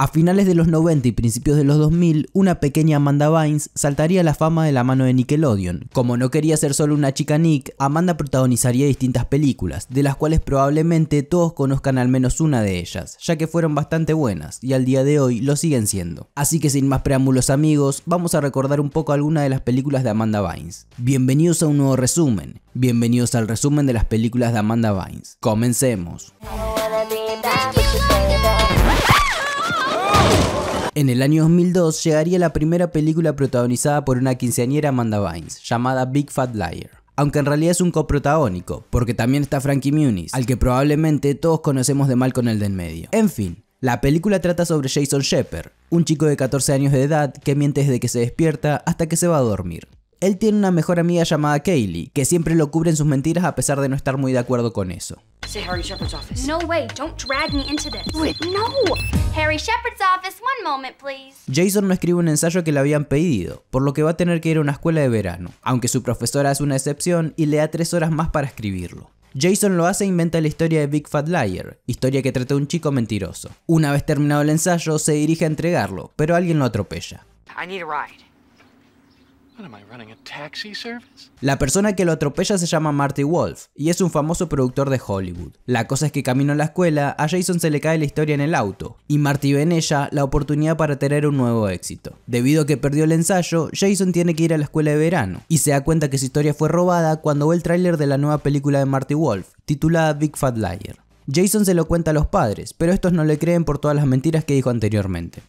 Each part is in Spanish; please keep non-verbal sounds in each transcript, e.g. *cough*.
A finales de los 90 y principios de los 2000, una pequeña Amanda Bynes saltaría a la fama de la mano de Nickelodeon. Como no quería ser solo una chica Nick, Amanda protagonizaría distintas películas, de las cuales probablemente todos conozcan al menos una de ellas, ya que fueron bastante buenas y al día de hoy lo siguen siendo. Así que sin más preámbulos amigos, vamos a recordar un poco alguna de las películas de Amanda Bynes. Bienvenidos a un nuevo resumen, bienvenidos al resumen de las películas de Amanda Bynes. Comencemos. En el año 2002 llegaría la primera película protagonizada por una quinceañera Amanda Bynes, llamada Big Fat Liar aunque en realidad es un coprotagónico, porque también está Frankie Muniz, al que probablemente todos conocemos de mal con el del medio. En fin, la película trata sobre Jason Shepard, un chico de 14 años de edad que miente desde que se despierta hasta que se va a dormir. Él tiene una mejor amiga llamada Kaylee, que siempre lo cubre en sus mentiras a pesar de no estar muy de acuerdo con eso. No Harry office, Jason no escribe un ensayo que le habían pedido, por lo que va a tener que ir a una escuela de verano, aunque su profesora es una excepción y le da tres horas más para escribirlo. Jason lo hace e inventa la historia de Big Fat Liar, historia que trata de un chico mentiroso. Una vez terminado el ensayo, se dirige a entregarlo, pero alguien lo atropella. La persona que lo atropella se llama Marty Wolf y es un famoso productor de Hollywood. La cosa es que camino a la escuela, a Jason se le cae la historia en el auto y Marty ve en ella la oportunidad para tener un nuevo éxito. Debido a que perdió el ensayo, Jason tiene que ir a la escuela de verano y se da cuenta que su historia fue robada cuando ve el tráiler de la nueva película de Marty Wolf, titulada Big Fat Liar. Jason se lo cuenta a los padres, pero estos no le creen por todas las mentiras que dijo anteriormente.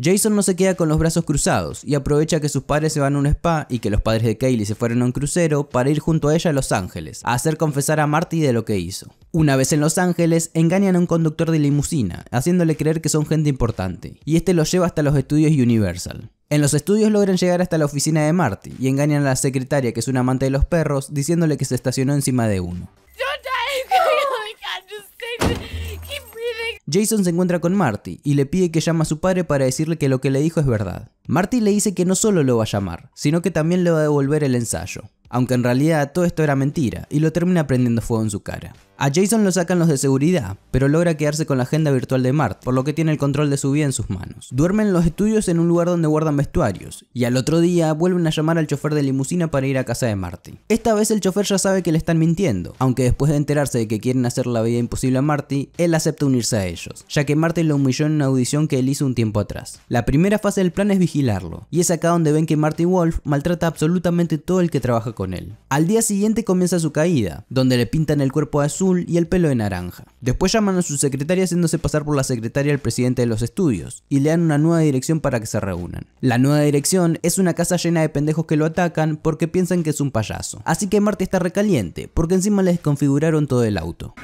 Jason no se queda con los brazos cruzados y aprovecha que sus padres se van a un spa y que los padres de Kaylee se fueron a un crucero para ir junto a ella a Los Ángeles, a hacer confesar a Marty de lo que hizo. Una vez en Los Ángeles, engañan a un conductor de limusina, haciéndole creer que son gente importante, y este los lleva hasta los estudios Universal. En los estudios logran llegar hasta la oficina de Marty y engañan a la secretaria, que es una amante de los perros, diciéndole que se estacionó encima de uno. Jason se encuentra con Marty y le pide que llame a su padre para decirle que lo que le dijo es verdad. Marty le dice que no solo lo va a llamar, sino que también le va a devolver el ensayo aunque en realidad todo esto era mentira, y lo termina prendiendo fuego en su cara. A Jason lo sacan los de seguridad, pero logra quedarse con la agenda virtual de Mart, por lo que tiene el control de su vida en sus manos. Duermen en los estudios en un lugar donde guardan vestuarios, y al otro día vuelven a llamar al chofer de limusina para ir a casa de Marty. Esta vez el chofer ya sabe que le están mintiendo, aunque después de enterarse de que quieren hacer la vida imposible a Marty, él acepta unirse a ellos, ya que Marty lo humilló en una audición que él hizo un tiempo atrás. La primera fase del plan es vigilarlo, y es acá donde ven que Marty Wolf maltrata absolutamente todo el que trabaja con él. Al día siguiente comienza su caída, donde le pintan el cuerpo de azul y el pelo de naranja. Después llaman a su secretaria haciéndose pasar por la secretaria del presidente de los estudios y le dan una nueva dirección para que se reúnan. La nueva dirección es una casa llena de pendejos que lo atacan porque piensan que es un payaso. Así que Marty está recaliente porque encima le desconfiguraron todo el auto.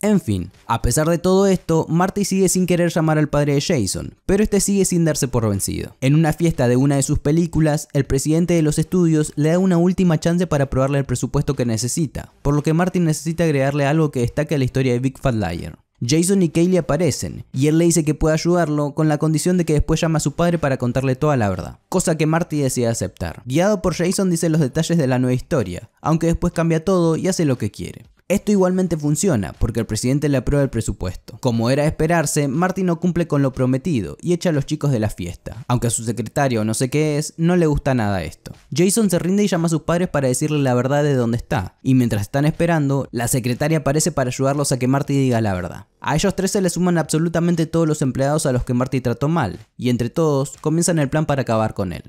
En fin, a pesar de todo esto, Marty sigue sin querer llamar al padre de Jason, pero este sigue sin darse por vencido. En una fiesta de una de sus películas, el presidente de los estudios le da una última chance para probarle el presupuesto que necesita, por lo que Marty necesita agregarle algo que destaque a la historia de Big Fat Liar. Jason y Kaylee aparecen, y él le dice que puede ayudarlo con la condición de que después llame a su padre para contarle toda la verdad, cosa que Marty decide aceptar. Guiado por Jason dice los detalles de la nueva historia, aunque después cambia todo y hace lo que quiere. Esto igualmente funciona, porque el presidente le aprueba el presupuesto. Como era esperarse, Marty no cumple con lo prometido y echa a los chicos de la fiesta. Aunque a su secretario no sé qué es, no le gusta nada esto. Jason se rinde y llama a sus padres para decirle la verdad de dónde está, y mientras están esperando, la secretaria aparece para ayudarlos a que Marty diga la verdad. A ellos tres se le suman absolutamente todos los empleados a los que Marty trató mal, y entre todos comienzan el plan para acabar con él.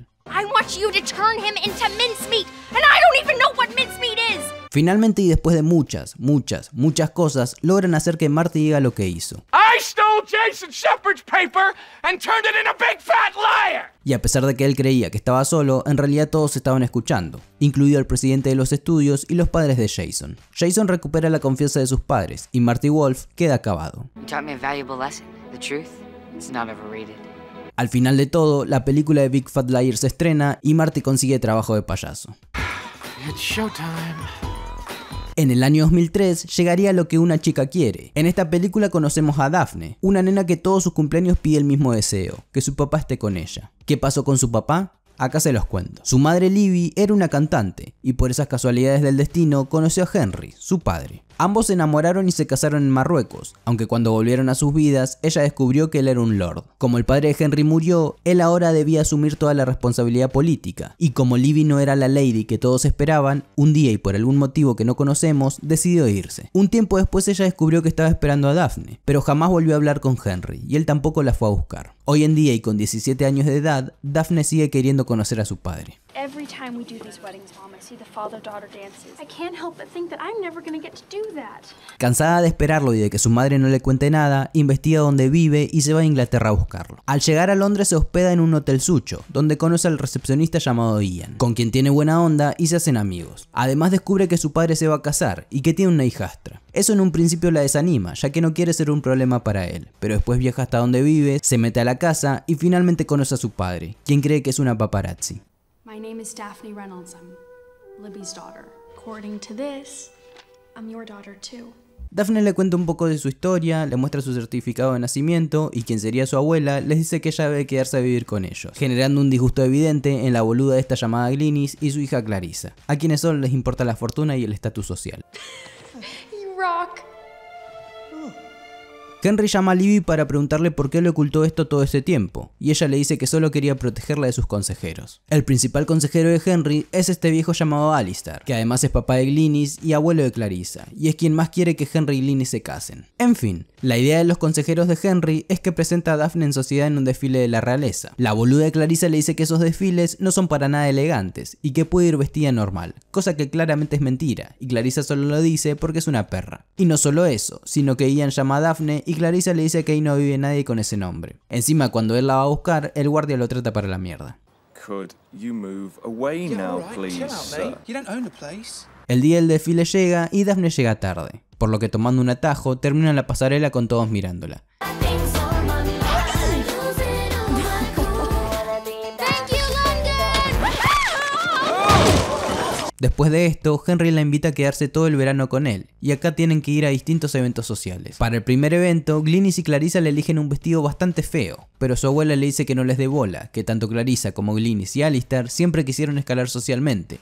Finalmente y después de muchas, muchas, muchas cosas, logran hacer que Marty diga lo que hizo. Y a pesar de que él creía que estaba solo, en realidad todos estaban escuchando, incluido el presidente de los estudios y los padres de Jason. Jason recupera la confianza de sus padres y Marty Wolf queda acabado. Al final de todo, la película de Big Fat Liar se estrena y Marty consigue trabajo de payaso. showtime. En el año 2003 llegaría Lo que una chica quiere. En esta película conocemos a Daphne, una nena que todos sus cumpleaños pide el mismo deseo, que su papá esté con ella. ¿Qué pasó con su papá? Acá se los cuento. Su madre Libby era una cantante y por esas casualidades del destino conoció a Henry, su padre. Ambos se enamoraron y se casaron en Marruecos, aunque cuando volvieron a sus vidas, ella descubrió que él era un lord. Como el padre de Henry murió, él ahora debía asumir toda la responsabilidad política, y como Libby no era la lady que todos esperaban, un día y por algún motivo que no conocemos, decidió irse. Un tiempo después ella descubrió que estaba esperando a Daphne, pero jamás volvió a hablar con Henry, y él tampoco la fue a buscar. Hoy en día y con 17 años de edad, Daphne sigue queriendo conocer a su padre. Cansada de esperarlo y de que su madre no le cuente nada, investiga dónde vive y se va a Inglaterra a buscarlo. Al llegar a Londres se hospeda en un hotel sucho, donde conoce al recepcionista llamado Ian, con quien tiene buena onda y se hacen amigos. Además descubre que su padre se va a casar y que tiene una hijastra. Eso en un principio la desanima, ya que no quiere ser un problema para él, pero después viaja hasta donde vive, se mete a la casa y finalmente conoce a su padre, quien cree que es una paparazzi. My name is Daphne Reynolds, I'm Libby's daughter. According to this, Daphne le cuenta un poco de su historia, le muestra su certificado de nacimiento y quien sería su abuela les dice que ella debe quedarse a vivir con ellos, generando un disgusto evidente en la boluda de esta llamada Glinis y su hija Clarissa, a quienes solo les importa la fortuna y el estatus social. Henry llama a Libby para preguntarle por qué le ocultó esto todo este tiempo, y ella le dice que solo quería protegerla de sus consejeros. El principal consejero de Henry es este viejo llamado Alistair, que además es papá de Glynis y abuelo de Clarissa, y es quien más quiere que Henry y Glynis se casen. En fin, la idea de los consejeros de Henry es que presenta a Daphne en sociedad en un desfile de la realeza. La boluda de Clarissa le dice que esos desfiles no son para nada elegantes y que puede ir vestida normal, cosa que claramente es mentira, y Clarissa solo lo dice porque es una perra. Y no solo eso, sino que Ian llama a Daphne y Clarissa le dice que ahí no vive nadie con ese nombre. Encima, cuando él la va a buscar, el guardia lo trata para la mierda. El día del desfile llega y Daphne llega tarde por lo que tomando un atajo termina la pasarela con todos mirándola. Después de esto, Henry la invita a quedarse todo el verano con él, y acá tienen que ir a distintos eventos sociales. Para el primer evento, Glynis y Clarissa le eligen un vestido bastante feo, pero su abuela le dice que no les dé bola, que tanto Clarissa como Glynis y Alistair siempre quisieron escalar socialmente.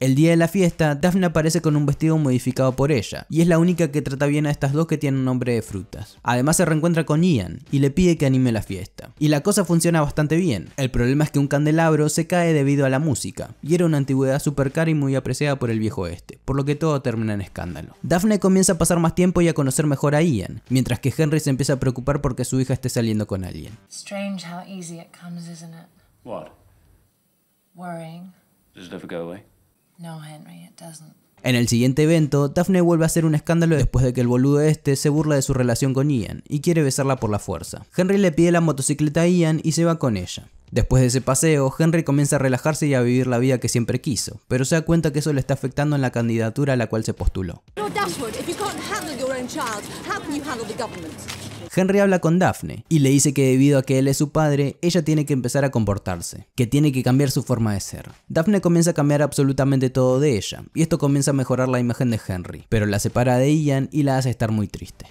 el día de la fiesta, Daphne aparece con un vestido modificado por ella, y es la única que trata bien a estas dos que tienen nombre de frutas. Además se reencuentra con Ian, y le pide que anime la fiesta. Y la cosa funciona bastante bien, el problema es que un candelabro se cae debido a la música, y era una antigüedad super cara y muy apreciada por el viejo este, por lo que todo termina en escándalo. Daphne comienza a pasar más tiempo y a conocer mejor a Ian, mientras que Henry se empieza a preocupar porque su hija esté saliendo con alguien. En el siguiente evento, Daphne vuelve a hacer un escándalo después de que el boludo este se burla de su relación con Ian y quiere besarla por la fuerza. Henry le pide la motocicleta a Ian y se va con ella. Después de ese paseo, Henry comienza a relajarse y a vivir la vida que siempre quiso, pero se da cuenta que eso le está afectando en la candidatura a la cual se postuló. Henry habla con Daphne y le dice que debido a que él es su padre, ella tiene que empezar a comportarse, que tiene que cambiar su forma de ser. Daphne comienza a cambiar absolutamente todo de ella, y esto comienza a mejorar la imagen de Henry, pero la separa de Ian y la hace estar muy triste.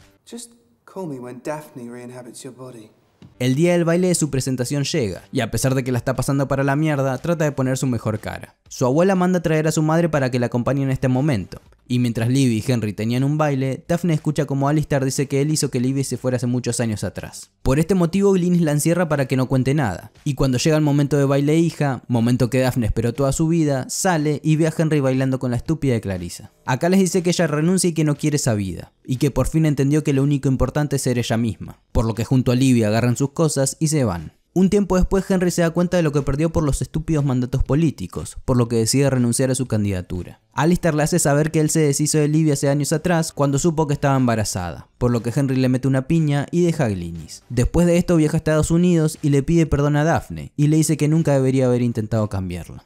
El día del baile de su presentación llega, y a pesar de que la está pasando para la mierda, trata de poner su mejor cara. Su abuela manda traer a su madre para que la acompañe en este momento, y mientras Livy y Henry tenían un baile, Daphne escucha como Alistair dice que él hizo que Libby se fuera hace muchos años atrás. Por este motivo, Glynis la encierra para que no cuente nada. Y cuando llega el momento de baile hija, momento que Daphne esperó toda su vida, sale y ve a Henry bailando con la estúpida de Clarissa. Acá les dice que ella renuncia y que no quiere esa vida, y que por fin entendió que lo único importante es ser ella misma. Por lo que junto a Libby agarran sus cosas y se van. Un tiempo después Henry se da cuenta de lo que perdió por los estúpidos mandatos políticos, por lo que decide renunciar a su candidatura. Alistair le hace saber que él se deshizo de Libby hace años atrás cuando supo que estaba embarazada, por lo que Henry le mete una piña y deja a Glynis. Después de esto viaja a Estados Unidos y le pide perdón a Daphne y le dice que nunca debería haber intentado cambiarla.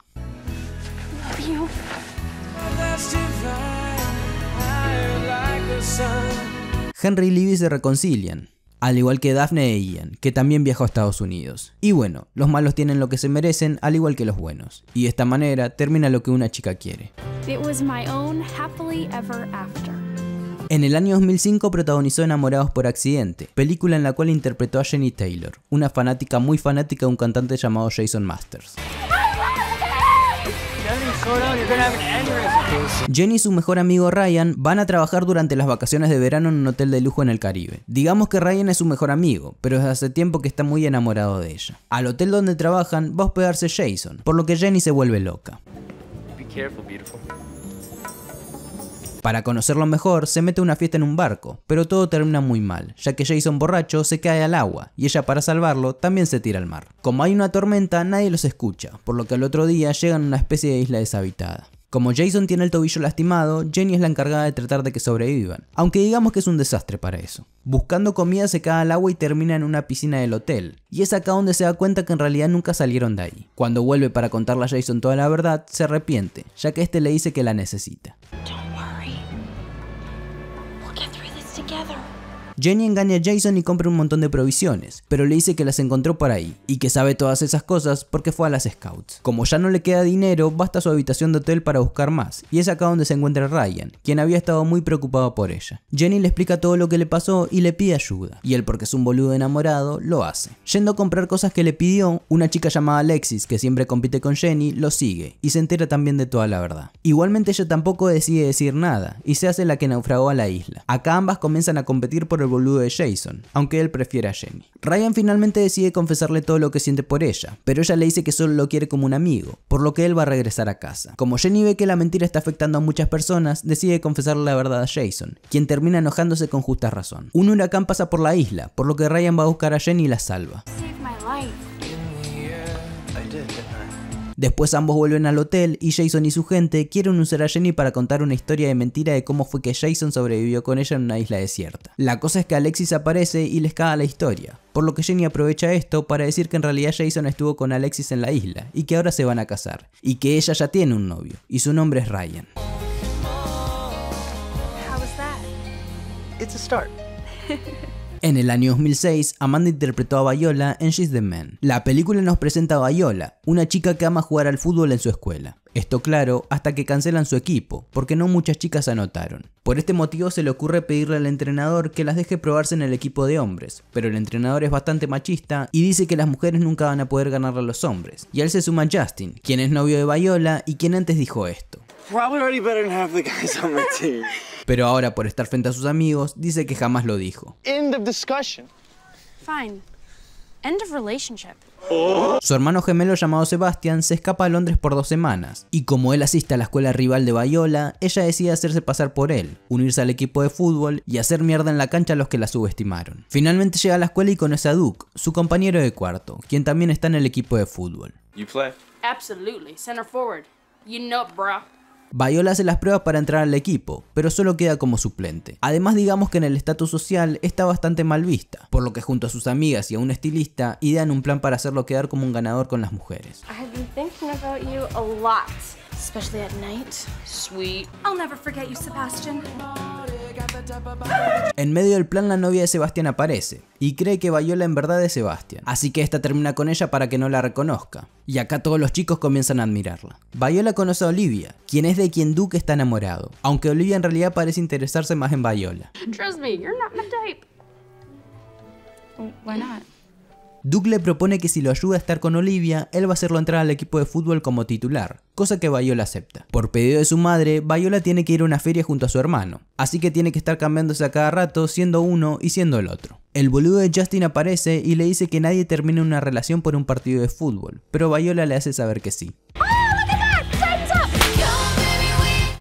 Henry y Libby se reconcilian, al igual que Daphne e Ian, que también viajó a Estados Unidos. Y bueno, los malos tienen lo que se merecen, al igual que los buenos. Y de esta manera termina lo que una chica quiere. En el año 2005 protagonizó Enamorados por Accidente, película en la cual interpretó a Jenny Taylor, una fanática muy fanática de un cantante llamado Jason Masters. Oh Jenny y su mejor amigo Ryan van a trabajar durante las vacaciones de verano en un hotel de lujo en el Caribe. Digamos que Ryan es su mejor amigo, pero desde hace tiempo que está muy enamorado de ella. Al hotel donde trabajan va a hospedarse Jason, por lo que Jenny se vuelve loca. Para conocerlo mejor, se mete a una fiesta en un barco, pero todo termina muy mal, ya que Jason borracho se cae al agua y ella para salvarlo también se tira al mar. Como hay una tormenta, nadie los escucha, por lo que al otro día llegan a una especie de isla deshabitada. Como Jason tiene el tobillo lastimado, Jenny es la encargada de tratar de que sobrevivan, aunque digamos que es un desastre para eso. Buscando comida se cae al agua y termina en una piscina del hotel, y es acá donde se da cuenta que en realidad nunca salieron de ahí. Cuando vuelve para contarle a Jason toda la verdad, se arrepiente, ya que este le dice que la necesita. Jenny engaña a Jason y compra un montón de provisiones, pero le dice que las encontró por ahí y que sabe todas esas cosas porque fue a las Scouts. Como ya no le queda dinero, va hasta su habitación de hotel para buscar más, y es acá donde se encuentra Ryan, quien había estado muy preocupado por ella. Jenny le explica todo lo que le pasó y le pide ayuda, y él porque es un boludo enamorado, lo hace. Yendo a comprar cosas que le pidió, una chica llamada Alexis, que siempre compite con Jenny, lo sigue, y se entera también de toda la verdad. Igualmente ella tampoco decide decir nada, y se hace la que naufragó a la isla. Acá ambas comienzan a competir por el boludo de Jason, aunque él prefiere a Jenny. Ryan finalmente decide confesarle todo lo que siente por ella, pero ella le dice que solo lo quiere como un amigo, por lo que él va a regresar a casa. Como Jenny ve que la mentira está afectando a muchas personas, decide confesarle la verdad a Jason, quien termina enojándose con justa razón. Un huracán pasa por la isla, por lo que Ryan va a buscar a Jenny y la salva. Después ambos vuelven al hotel y Jason y su gente quieren usar a Jenny para contar una historia de mentira de cómo fue que Jason sobrevivió con ella en una isla desierta. La cosa es que Alexis aparece y les caga la historia, por lo que Jenny aprovecha esto para decir que en realidad Jason estuvo con Alexis en la isla y que ahora se van a casar, y que ella ya tiene un novio, y su nombre es Ryan. *laughs* En el año 2006, Amanda interpretó a Viola en She's the Man. La película nos presenta a Viola, una chica que ama jugar al fútbol en su escuela. Esto claro, hasta que cancelan su equipo, porque no muchas chicas anotaron. Por este motivo se le ocurre pedirle al entrenador que las deje probarse en el equipo de hombres, pero el entrenador es bastante machista y dice que las mujeres nunca van a poder ganar a los hombres. Y él se suma Justin, quien es novio de Viola y quien antes dijo esto. *laughs* Pero ahora, por estar frente a sus amigos, dice que jamás lo dijo. End of discussion. Su hermano gemelo llamado Sebastian se escapa a Londres por dos semanas, y como él asiste a la escuela rival de Bayola, ella decide hacerse pasar por él, unirse al equipo de fútbol y hacer mierda en la cancha a los que la subestimaron. Finalmente llega a la escuela y conoce a Duke, su compañero de cuarto, quien también está en el equipo de fútbol. You play? Viola hace las pruebas para entrar al equipo, pero solo queda como suplente. Además digamos que en el estatus social está bastante mal vista, por lo que junto a sus amigas y a un estilista idean un plan para hacerlo quedar como un ganador con las mujeres. En medio del plan la novia de Sebastián aparece y cree que Viola en verdad es Sebastián, así que esta termina con ella para que no la reconozca. Y acá todos los chicos comienzan a admirarla. Viola conoce a Olivia, quien es de quien Duke está enamorado, aunque Olivia en realidad parece interesarse más en Viola. Duke le propone que si lo ayuda a estar con Olivia, él va a hacerlo entrar al equipo de fútbol como titular, cosa que Viola acepta. Por pedido de su madre, Viola tiene que ir a una feria junto a su hermano, así que tiene que estar cambiándose a cada rato, siendo uno y siendo el otro. El boludo de Justin aparece y le dice que nadie termina una relación por un partido de fútbol, pero Viola le hace saber que sí.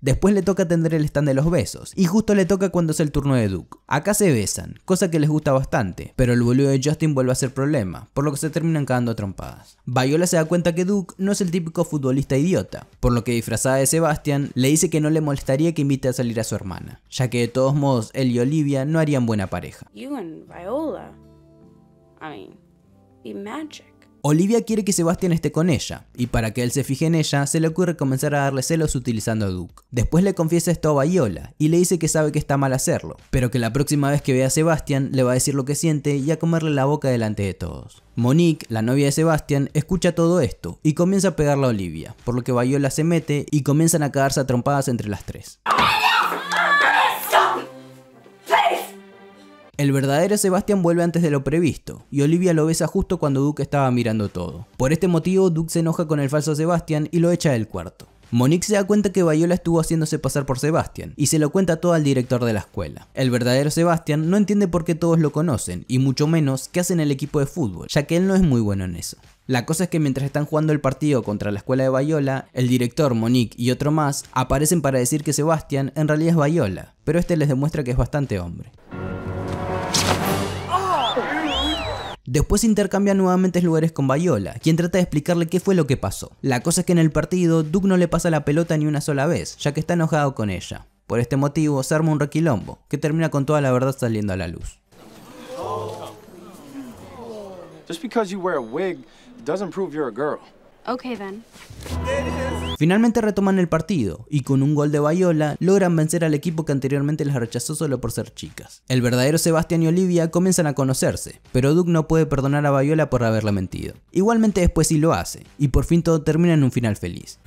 Después le toca atender el stand de los besos, y justo le toca cuando es el turno de Duke. Acá se besan, cosa que les gusta bastante, pero el boludo de Justin vuelve a ser problema, por lo que se terminan cagando a trompadas. Viola se da cuenta que Duke no es el típico futbolista idiota, por lo que disfrazada de Sebastian, le dice que no le molestaría que invite a salir a su hermana, ya que de todos modos él y Olivia no harían buena pareja. You Viola. I mean, be magic. Olivia quiere que Sebastian esté con ella, y para que él se fije en ella, se le ocurre comenzar a darle celos utilizando a Duke. Después le confiesa esto a Viola, y le dice que sabe que está mal hacerlo, pero que la próxima vez que vea a Sebastian le va a decir lo que siente y a comerle la boca delante de todos. Monique, la novia de Sebastian, escucha todo esto y comienza a pegarle a Olivia, por lo que Viola se mete y comienzan a cagarse a trompadas entre las tres. El verdadero Sebastian vuelve antes de lo previsto, y Olivia lo besa justo cuando Duke estaba mirando todo. Por este motivo, Duke se enoja con el falso Sebastian y lo echa del cuarto. Monique se da cuenta que Viola estuvo haciéndose pasar por Sebastian y se lo cuenta todo al director de la escuela. El verdadero Sebastian no entiende por qué todos lo conocen y mucho menos qué hacen el equipo de fútbol, ya que él no es muy bueno en eso. La cosa es que mientras están jugando el partido contra la escuela de Bayola, el director, Monique y otro más aparecen para decir que Sebastian en realidad es Bayola, pero este les demuestra que es bastante hombre. Después intercambia nuevamente lugares con Bayola, quien trata de explicarle qué fue lo que pasó. La cosa es que en el partido, Duke no le pasa la pelota ni una sola vez, ya que está enojado con ella. Por este motivo, se arma un requilombo, que termina con toda la verdad saliendo a la luz. Finalmente retoman el partido y con un gol de Bayola logran vencer al equipo que anteriormente las rechazó solo por ser chicas. El verdadero Sebastián y Olivia comienzan a conocerse, pero Duke no puede perdonar a Bayola por haberle mentido. Igualmente después sí lo hace, y por fin todo termina en un final feliz.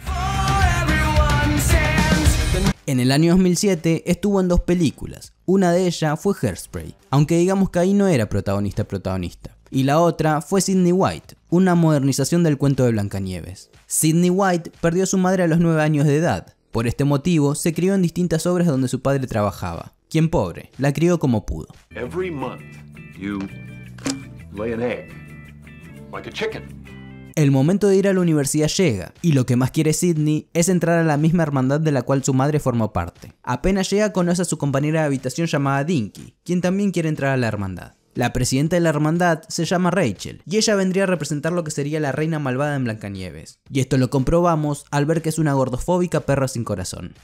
En el año 2007 estuvo en dos películas, una de ellas fue Hairspray, aunque digamos que ahí no era protagonista protagonista y la otra fue Sidney White, una modernización del cuento de Blancanieves. Sidney White perdió a su madre a los 9 años de edad. Por este motivo, se crió en distintas obras donde su padre trabajaba. Quien pobre, la crió como pudo. El momento de ir a la universidad llega, y lo que más quiere Sidney es entrar a la misma hermandad de la cual su madre formó parte. Apenas llega conoce a su compañera de habitación llamada Dinky, quien también quiere entrar a la hermandad. La presidenta de la hermandad se llama Rachel y ella vendría a representar lo que sería la reina malvada en Blancanieves. Y esto lo comprobamos al ver que es una gordofóbica perra sin corazón.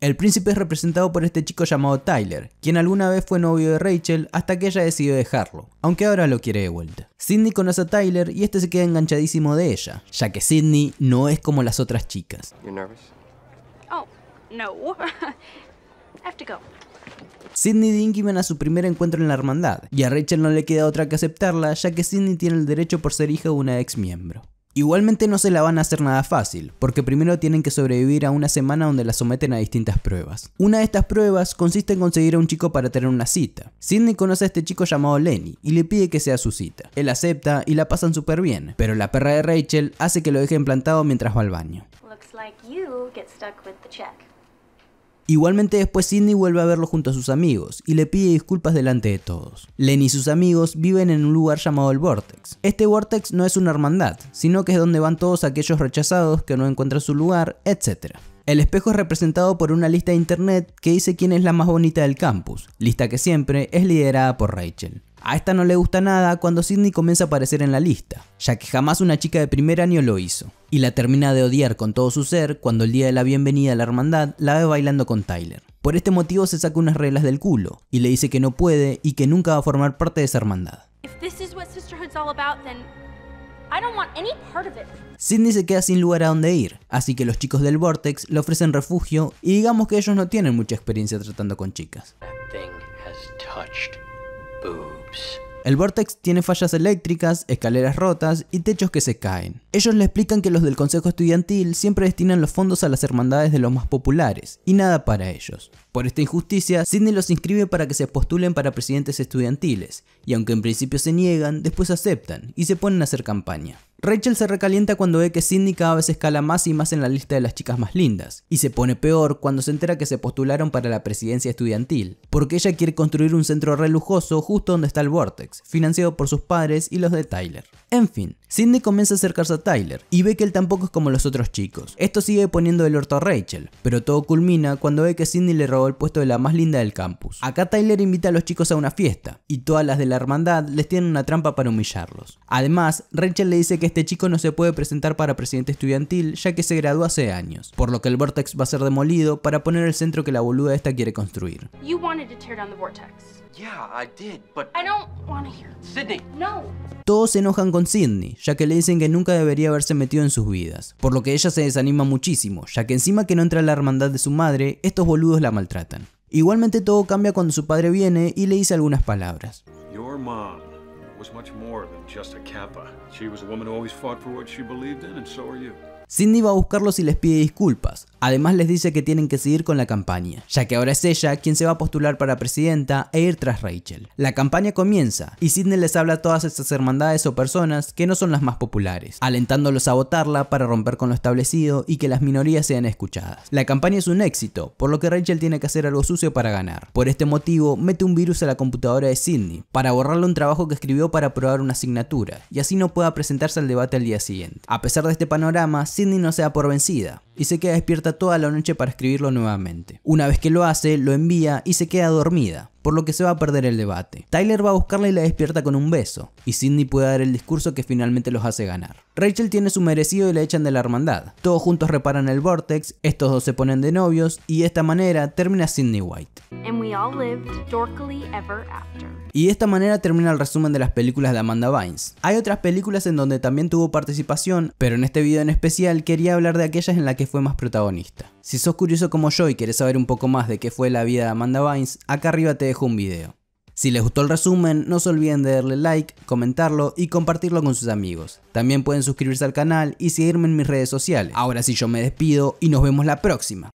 El príncipe es representado por este chico llamado Tyler, quien alguna vez fue novio de Rachel hasta que ella decidió dejarlo, aunque ahora lo quiere de vuelta. Sidney conoce a Tyler y este se queda enganchadísimo de ella, ya que Sidney no es como las otras chicas. Oh, no. *laughs* Sidney y Dinky van a su primer encuentro en la hermandad, y a Rachel no le queda otra que aceptarla, ya que Sidney tiene el derecho por ser hija de una ex miembro. Igualmente no se la van a hacer nada fácil, porque primero tienen que sobrevivir a una semana donde la someten a distintas pruebas. Una de estas pruebas consiste en conseguir a un chico para tener una cita. Sidney conoce a este chico llamado Lenny y le pide que sea su cita. Él acepta y la pasan súper bien, pero la perra de Rachel hace que lo dejen plantado mientras va al baño. Igualmente después Sidney vuelve a verlo junto a sus amigos y le pide disculpas delante de todos. Len y sus amigos viven en un lugar llamado el Vortex. Este Vortex no es una hermandad, sino que es donde van todos aquellos rechazados que no encuentran su lugar, etc. El espejo es representado por una lista de internet que dice quién es la más bonita del campus, lista que siempre es liderada por Rachel. A esta no le gusta nada cuando Sidney comienza a aparecer en la lista, ya que jamás una chica de primer año lo hizo. Y la termina de odiar con todo su ser cuando el día de la bienvenida a la hermandad la ve bailando con Tyler. Por este motivo se saca unas reglas del culo y le dice que no puede y que nunca va a formar parte de esa hermandad. Sidney se queda sin lugar a donde ir, así que los chicos del Vortex le ofrecen refugio y digamos que ellos no tienen mucha experiencia tratando con chicas. El Vortex tiene fallas eléctricas, escaleras rotas y techos que se caen. Ellos le explican que los del Consejo Estudiantil siempre destinan los fondos a las hermandades de los más populares, y nada para ellos. Por esta injusticia, Sidney los inscribe para que se postulen para presidentes estudiantiles, y aunque en principio se niegan, después aceptan y se ponen a hacer campaña. Rachel se recalienta cuando ve que Sidney cada vez escala más y más en la lista de las chicas más lindas, y se pone peor cuando se entera que se postularon para la presidencia estudiantil, porque ella quiere construir un centro relujoso justo donde está el Vortex, financiado por sus padres y los de Tyler. En fin, Sidney comienza a acercarse a Tyler y ve que él tampoco es como los otros chicos. Esto sigue poniendo el orto a Rachel, pero todo culmina cuando ve que Sidney le robó el puesto de la más linda del campus. Acá Tyler invita a los chicos a una fiesta y todas las de la hermandad les tienen una trampa para humillarlos. Además, Rachel le dice que este chico no se puede presentar para presidente estudiantil ya que se graduó hace años, por lo que el Vortex va a ser demolido para poner el centro que la boluda esta quiere construir. Todos se enojan con Sidney, ya que le dicen que nunca debería haberse metido en sus vidas, por lo que ella se desanima muchísimo, ya que encima que no entra la hermandad de su madre, estos boludos la maltratan. Igualmente todo cambia cuando su padre viene y le dice algunas palabras. Your Cindy va a buscarlos y les pide disculpas, Además les dice que tienen que seguir con la campaña, ya que ahora es ella quien se va a postular para presidenta e ir tras Rachel. La campaña comienza y Sidney les habla a todas estas hermandades o personas que no son las más populares, alentándolos a votarla para romper con lo establecido y que las minorías sean escuchadas. La campaña es un éxito, por lo que Rachel tiene que hacer algo sucio para ganar. Por este motivo, mete un virus a la computadora de Sidney para borrarle un trabajo que escribió para aprobar una asignatura y así no pueda presentarse al debate al día siguiente. A pesar de este panorama, Sidney no se da por vencida, y se queda despierta toda la noche para escribirlo nuevamente. Una vez que lo hace, lo envía y se queda dormida, por lo que se va a perder el debate. Tyler va a buscarla y la despierta con un beso, y Sidney puede dar el discurso que finalmente los hace ganar. Rachel tiene su merecido y la echan de la hermandad. Todos juntos reparan el vortex, estos dos se ponen de novios, y de esta manera termina Sidney White. Y de esta manera termina el resumen de las películas de Amanda Bynes. Hay otras películas en donde también tuvo participación, pero en este video en especial quería hablar de aquellas en las que fue más protagonista. Si sos curioso como yo y querés saber un poco más de qué fue la vida de Amanda Bynes, acá arriba te dejo un video. Si les gustó el resumen, no se olviden de darle like, comentarlo y compartirlo con sus amigos. También pueden suscribirse al canal y seguirme en mis redes sociales. Ahora sí yo me despido y nos vemos la próxima.